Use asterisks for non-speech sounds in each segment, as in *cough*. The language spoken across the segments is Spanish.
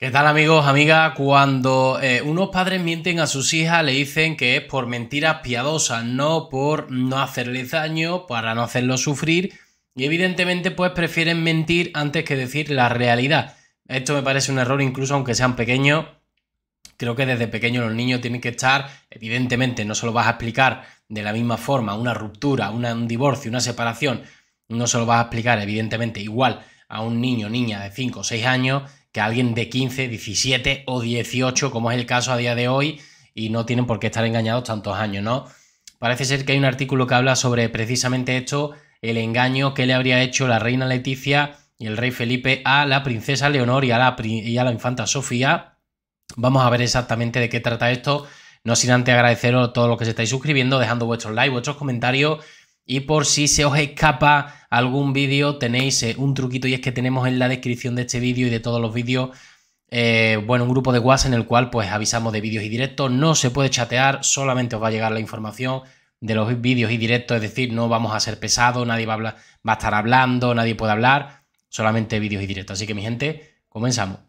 ¿Qué tal amigos, amigas? Cuando eh, unos padres mienten a sus hijas, le dicen que es por mentiras piadosas, no por no hacerles daño, para no hacerlo sufrir, y evidentemente pues prefieren mentir antes que decir la realidad. Esto me parece un error incluso aunque sean pequeños. Creo que desde pequeños los niños tienen que estar, evidentemente no se lo vas a explicar de la misma forma, una ruptura, un divorcio, una separación, no se lo vas a explicar evidentemente igual a un niño, niña de 5 o 6 años alguien de 15, 17 o 18, como es el caso a día de hoy, y no tienen por qué estar engañados tantos años, ¿no? Parece ser que hay un artículo que habla sobre precisamente esto, el engaño que le habría hecho la reina Leticia y el rey Felipe a la princesa Leonor y a la, y a la infanta Sofía. Vamos a ver exactamente de qué trata esto. No sin antes agradeceros a todos los que se estáis suscribiendo, dejando vuestros likes, vuestros comentarios y por si se os escapa algún vídeo, tenéis eh, un truquito y es que tenemos en la descripción de este vídeo y de todos los vídeos, eh, bueno, un grupo de WhatsApp en el cual pues avisamos de vídeos y directos. No se puede chatear, solamente os va a llegar la información de los vídeos y directos, es decir, no vamos a ser pesados, nadie va a, va a estar hablando, nadie puede hablar, solamente vídeos y directos. Así que mi gente, comenzamos.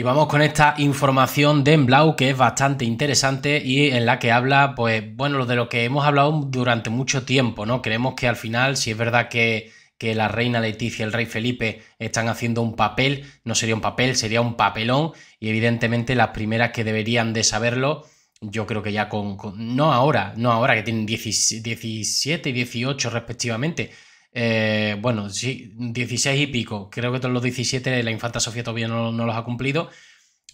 Y vamos con esta información de Emblau que es bastante interesante y en la que habla, pues, bueno, de lo que hemos hablado durante mucho tiempo, ¿no? Creemos que al final, si es verdad que, la reina Leticia y el rey Felipe están haciendo un papel, no sería un papel, sería un papelón, y evidentemente las primeras que deberían de saberlo, yo creo que ya con. con no ahora, no ahora, que tienen 17 y 18 respectivamente, eh, bueno, sí, 16 y pico. Creo que todos los 17 la Infanta Sofía todavía no, los ha cumplido,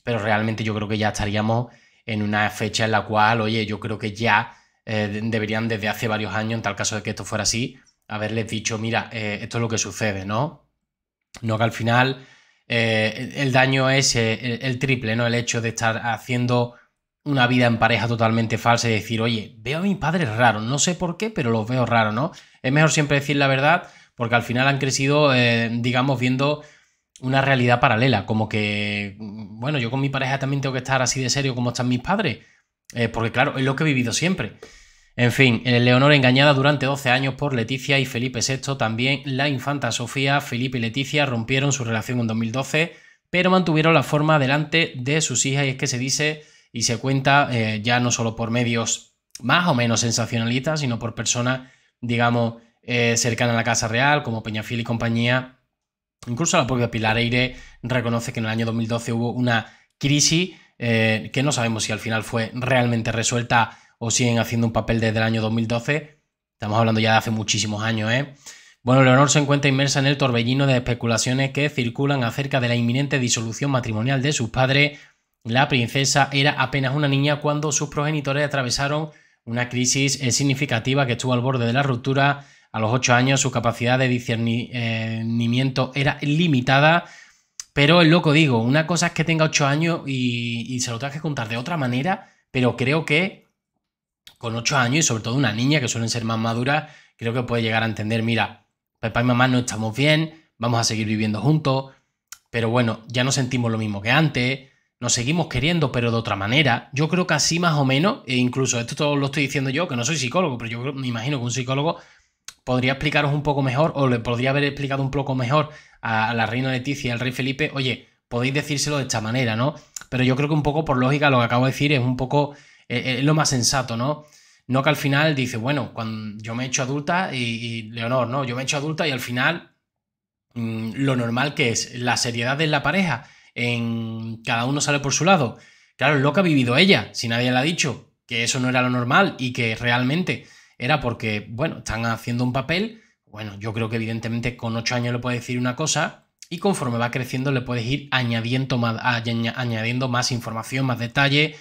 pero realmente yo creo que ya estaríamos en una fecha en la cual, oye, yo creo que ya eh, deberían desde hace varios años, en tal caso de que esto fuera así, haberles dicho, mira, eh, esto es lo que sucede, ¿no? No que al final el daño es el triple, ¿no? El hecho de estar haciendo una vida en pareja totalmente falsa y decir, oye, veo a mis padres raros, no sé por qué, pero los veo raros, ¿no? Es mejor siempre decir la verdad porque al final han crecido, eh, digamos, viendo una realidad paralela, como que, mm, bueno, yo con mi pareja también tengo que estar así de serio como están mis padres, eh, porque claro, es lo que he vivido siempre. En fin, eh, Leonor engañada durante 12 años por Leticia y Felipe VI, también la infanta Sofía, Felipe y Leticia rompieron su relación en 2012, pero mantuvieron la forma delante de sus hijas y es que se dice y se cuenta eh, ya no solo por medios más o menos sensacionalistas, sino por personas, digamos, eh, cercanas a la Casa Real, como Peñafil y compañía. Incluso la propia Pilar Eire reconoce que en el año 2012 hubo una crisis eh, que no sabemos si al final fue realmente resuelta o siguen haciendo un papel desde el año 2012. Estamos hablando ya de hace muchísimos años, ¿eh? Bueno, Leonor se encuentra inmersa en el torbellino de especulaciones que circulan acerca de la inminente disolución matrimonial de sus padres la princesa era apenas una niña cuando sus progenitores atravesaron una crisis eh, significativa que estuvo al borde de la ruptura. A los ocho años su capacidad de discernimiento era limitada, pero es loco, digo, una cosa es que tenga ocho años y, se lo tengas que contar de otra manera, pero creo que con ocho años y sobre todo una niña que suelen ser más maduras, creo que puede llegar a entender, mira, papá y mamá no estamos bien, vamos a seguir viviendo juntos, pero bueno, ya no sentimos lo mismo que antes nos seguimos queriendo, pero de otra manera. Yo creo que así más o menos, e incluso esto todo lo estoy diciendo yo, que no soy psicólogo, pero yo me imagino que un psicólogo podría explicaros un poco mejor, o le podría haber explicado un poco mejor a la reina Leticia y al rey Felipe, oye, podéis decírselo de esta manera, ¿no? Pero yo creo que un poco por lógica lo que acabo de decir es un poco e, e, es lo más sensato, ¿no? No que al final dice, bueno, cuando yo me he hecho adulta y, Leonor, ¿no? Yo me he hecho adulta y al final mm, lo normal que es la seriedad de la pareja en cada uno sale por su lado. Claro, lo que ha vivido ella, si nadie le ha dicho que eso no era lo normal y que realmente era porque, bueno, están haciendo un papel, bueno, yo creo que evidentemente con ocho años le puedes decir una cosa y conforme va creciendo le puedes ir añadiendo más, añadiendo más información, más detalle,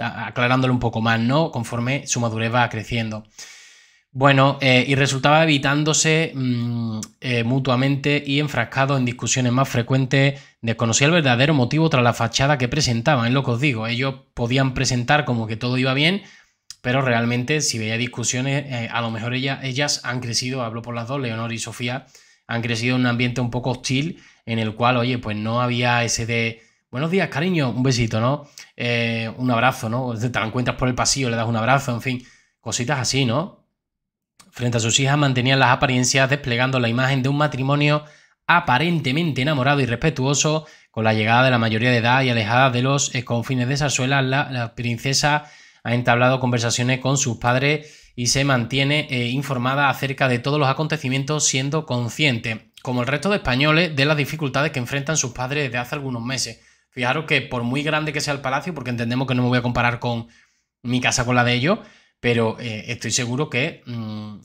aclarándole un poco más, ¿no? Conforme su madurez va creciendo. Bueno, eh, y resultaba evitándose mm, eh, mutuamente y enfrascado en discusiones más frecuentes, desconocía el verdadero motivo tras la fachada que presentaban, es lo que os digo, ellos podían presentar como que todo iba bien, pero realmente si veía discusiones, eh, a lo mejor ellas, ellas han crecido, hablo por las dos, Leonor y Sofía, han crecido en un ambiente un poco hostil en el cual, oye, pues no había ese de... Buenos días, cariño, un besito, ¿no? un abrazo, ¿no? Te la encuentras por el pasillo, le das un abrazo, en fin, cositas así, ¿no? frente a sus hijas mantenían las apariencias desplegando la imagen de un matrimonio aparentemente enamorado y respetuoso, con la llegada de la mayoría de edad y alejada de los confines de esa la, la princesa ha entablado conversaciones con sus padres y se mantiene eh, informada acerca de todos los acontecimientos siendo consciente, como el resto de españoles, de las dificultades que enfrentan sus padres desde hace algunos meses. Fijaros que por muy grande que sea el palacio, porque entendemos que no me voy a comparar con mi casa con la de ellos, pero eh, estoy seguro que mm,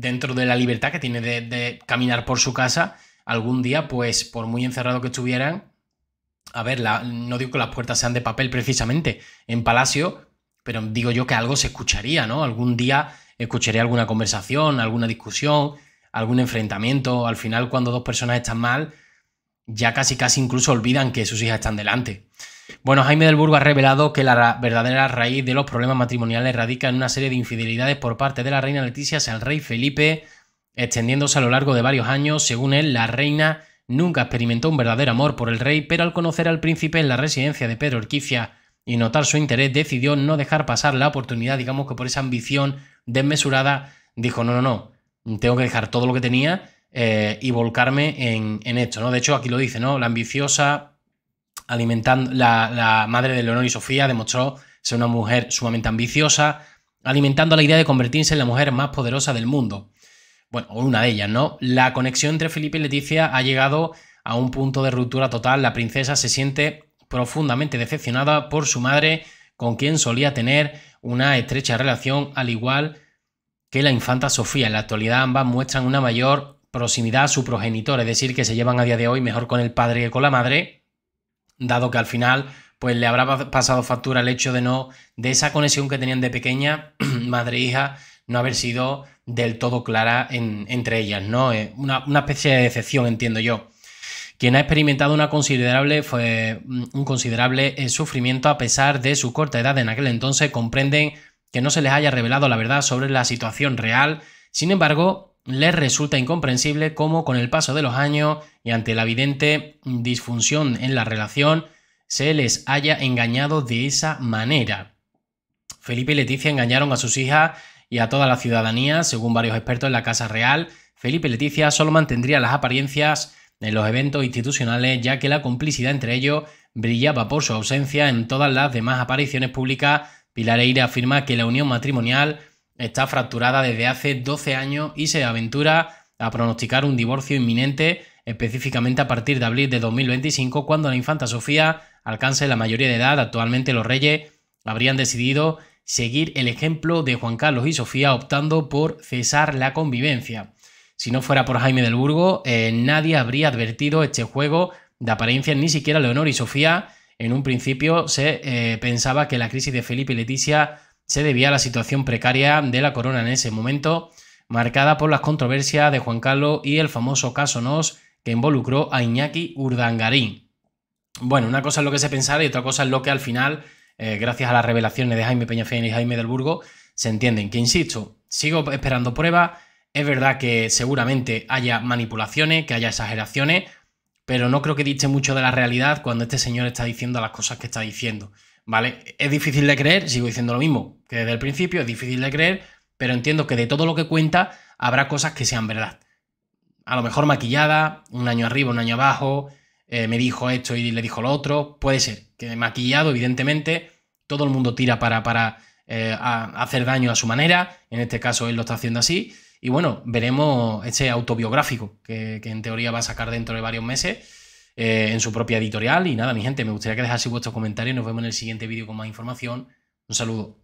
dentro de la libertad que tiene de, caminar por su casa, algún día, pues por muy encerrado que estuvieran, a ver, no digo que las puertas sean de papel precisamente en Palacio, pero digo yo que algo se escucharía, ¿no? Algún día escucharía alguna conversación, alguna discusión, algún enfrentamiento. Al final, cuando dos personas están mal, ya casi casi incluso olvidan que sus hijas están delante. Bueno, Jaime del Burgo ha revelado que la verdadera raíz de los problemas matrimoniales radica en una serie de infidelidades por parte de la reina Leticia hacia el rey Felipe, extendiéndose a lo largo de varios años. Según él, la reina nunca experimentó un verdadero amor por el rey, pero al conocer al príncipe en la residencia de Pedro Orquicia y notar su interés, decidió no dejar pasar la oportunidad, digamos que por esa ambición desmesurada, dijo, no, no, no, tengo que dejar todo lo que tenía eh, y volcarme en, esto, ¿no? De hecho, aquí lo dice, ¿no? La ambiciosa alimentando la, madre de Leonor y Sofía demostró ser una mujer sumamente ambiciosa, alimentando la idea de convertirse en la mujer más poderosa del mundo. Bueno, o una de ellas, ¿no? La conexión entre Felipe y Leticia ha llegado a un punto de ruptura total. La princesa se siente profundamente decepcionada por su madre, con quien solía tener una estrecha relación, al igual que la infanta Sofía. En la actualidad ambas muestran una mayor proximidad a su progenitor, es decir, que se llevan a día de hoy mejor con el padre que con la madre, dado que al final pues le habrá pasado factura el hecho de no, de esa conexión que tenían de pequeña, *clears throat* madre e hija, no haber sido del todo clara entre ellas, ¿no? Una, una, especie de decepción, entiendo yo. Quien ha experimentado una considerable, fue mm, un considerable eh, sufrimiento a pesar de su corta edad en aquel entonces, comprenden que no se les haya revelado la verdad sobre la situación real. Sin embargo, les resulta incomprensible cómo con el paso de los años y ante la evidente disfunción en la relación se les haya engañado de esa manera. Felipe y Leticia engañaron a sus hijas y a toda la ciudadanía, según varios expertos en la Casa Real. Felipe y Leticia solo mantendría las apariencias en los eventos institucionales, ya que la complicidad entre ellos brillaba por su ausencia en todas las demás apariciones públicas. Pilar Eire afirma que la unión matrimonial está fracturada desde hace 12 años y se aventura a pronosticar un divorcio inminente, específicamente a partir de abril de 2025, cuando la infanta Sofía alcance la mayoría de edad. Actualmente los reyes habrían decidido seguir el ejemplo de Juan Carlos y Sofía optando por cesar la convivencia. Si no fuera por Jaime del Burgo, eh, nadie habría advertido este juego de apariencias, ni siquiera Leonor y Sofía. En un principio se eh, pensaba que la crisis de Felipe y Leticia se debía a la situación precaria de la corona en ese momento, marcada por las controversias de Juan Carlos y el famoso caso Nos que involucró a Iñaki Urdangarín. Bueno, una cosa es lo que se pensara y otra cosa es lo que al final, eh, gracias a las revelaciones de Jaime Peña Peñafiel y Jaime del Burgo, se entienden. Que insisto, sigo esperando pruebas. Es verdad que seguramente haya manipulaciones, que haya exageraciones, pero no creo que diste mucho de la realidad cuando este señor está diciendo las cosas que está diciendo. ¿vale? Es difícil de creer, sigo diciendo lo mismo que desde el principio, es difícil de creer, pero entiendo que de todo lo que cuenta habrá cosas que sean verdad. A lo mejor maquillada, un año arriba, un año abajo, eh, me dijo esto y le dijo lo otro, puede ser, que maquillado, evidentemente, todo el mundo tira para, eh, hacer daño a su manera, en este caso él lo está haciendo así, y bueno, veremos ese autobiográfico que en teoría va a sacar dentro de varios meses eh, en su propia editorial. Y nada, mi gente, me gustaría que dejaseis vuestros comentarios. Nos vemos en el siguiente vídeo con más información. Un saludo.